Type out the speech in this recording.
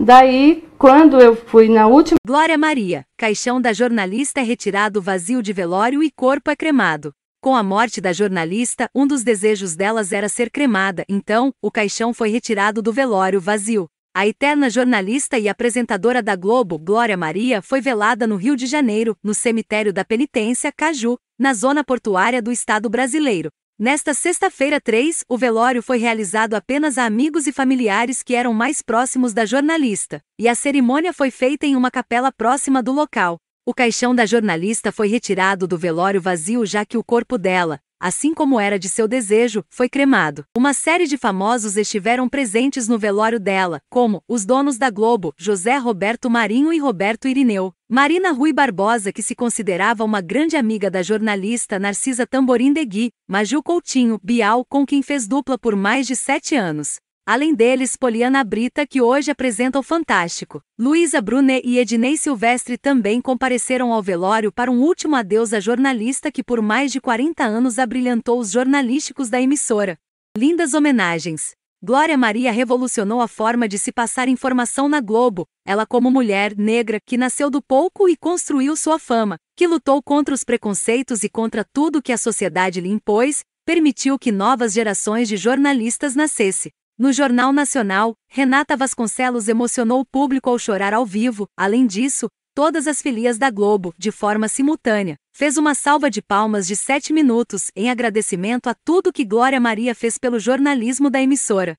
Daí, quando eu fui na última. Glória Maria, caixão da jornalista é retirado vazio de velório e corpo é cremado. Com a morte da jornalista, um dos desejos delas era ser cremada, então, o caixão foi retirado do velório vazio. A eterna jornalista e apresentadora da Globo, Glória Maria, foi velada no Rio de Janeiro, no cemitério da Penitência, Caju, na zona portuária do estado brasileiro. Nesta sexta-feira 3, o velório foi realizado apenas a amigos e familiares que eram mais próximos da jornalista, e a cerimônia foi feita em uma capela próxima do local. O caixão da jornalista foi retirado do velório vazio já que o corpo dela, assim como era de seu desejo, foi cremado. Uma série de famosos estiveram presentes no velório dela, como os donos da Globo, José Roberto Marinho e Roberto Irineu. Marina Rui Barbosa, que se considerava uma grande amiga da jornalista Narcisa Tamborindegui, Maju Coutinho, Bial, com quem fez dupla por mais de sete anos. Além deles, Poliana Brita, que hoje apresenta o Fantástico. Luísa Brunet e Ednei Silvestre também compareceram ao velório para um último adeus à jornalista que por mais de 40 anos abrilhantou os jornalísticos da emissora. Lindas homenagens. Glória Maria revolucionou a forma de se passar informação na Globo, ela como mulher negra que nasceu do pouco e construiu sua fama, que lutou contra os preconceitos e contra tudo que a sociedade lhe impôs, permitiu que novas gerações de jornalistas nascessem. No Jornal Nacional, Renata Vasconcelos emocionou o público ao chorar ao vivo, além disso, todas as filias da Globo, de forma simultânea fez uma salva de palmas de sete minutos em agradecimento a tudo que Glória Maria fez pelo jornalismo da emissora.